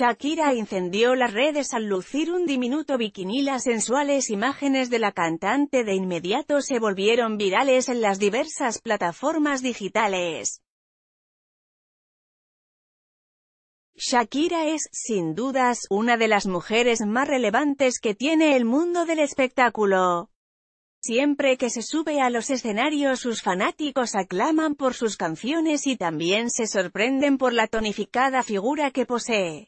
Shakira incendió las redes al lucir un diminuto bikini. Las sensuales imágenes de la cantante de inmediato se volvieron virales en las diversas plataformas digitales. Shakira es, sin dudas, una de las mujeres más relevantes que tiene el mundo del espectáculo. Siempre que se sube a los escenarios sus fanáticos aclaman por sus canciones y también se sorprenden por la tonificada figura que posee.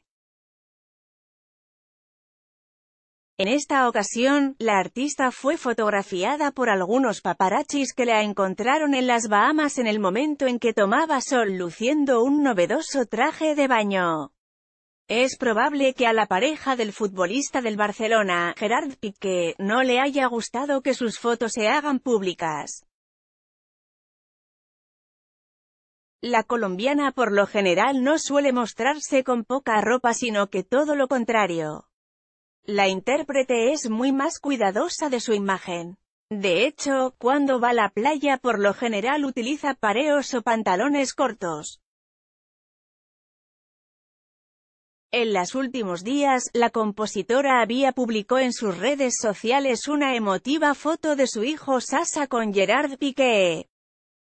En esta ocasión, la artista fue fotografiada por algunos paparachis que la encontraron en las Bahamas en el momento en que tomaba sol luciendo un novedoso traje de baño. Es probable que a la pareja del futbolista del Barcelona, Gerard Piqué, no le haya gustado que sus fotos se hagan públicas. La colombiana por lo general no suele mostrarse con poca ropa sino que todo lo contrario. La intérprete es muy más cuidadosa de su imagen. De hecho, cuando va a la playa por lo general utiliza pareos o pantalones cortos. En los últimos días, la compositora había publicado en sus redes sociales una emotiva foto de su hijo Sasa con Gerard Piqué.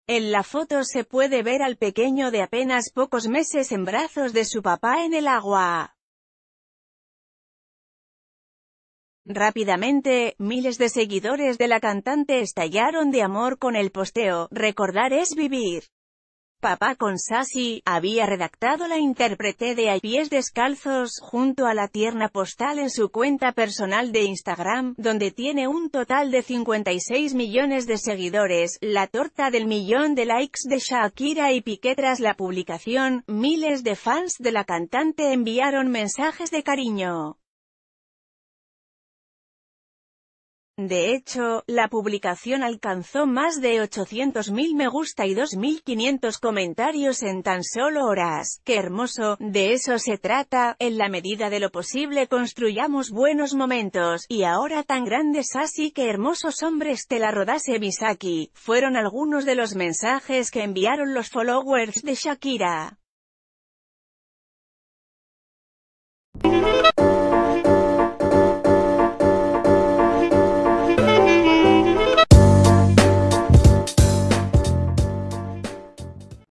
En la foto se puede ver al pequeño de apenas pocos meses en brazos de su papá en el agua. Rápidamente, miles de seguidores de la cantante estallaron de amor con el posteo, recordar es vivir. Papá con Sassy, había redactado la intérprete de A Pies Descalzos junto a la tierna postal en su cuenta personal de Instagram, donde tiene un total de 56 millones de seguidores, la torta del millón de likes de Shakira y Piqué tras la publicación, miles de fans de la cantante enviaron mensajes de cariño. De hecho, la publicación alcanzó más de 800.000 me gusta y 2.500 comentarios en tan solo horas. ¡Qué hermoso! De eso se trata, en la medida de lo posible construyamos buenos momentos, y ahora tan grandes así que hermosos hombres te la rodase Misaki, fueron algunos de los mensajes que enviaron los followers de Shakira.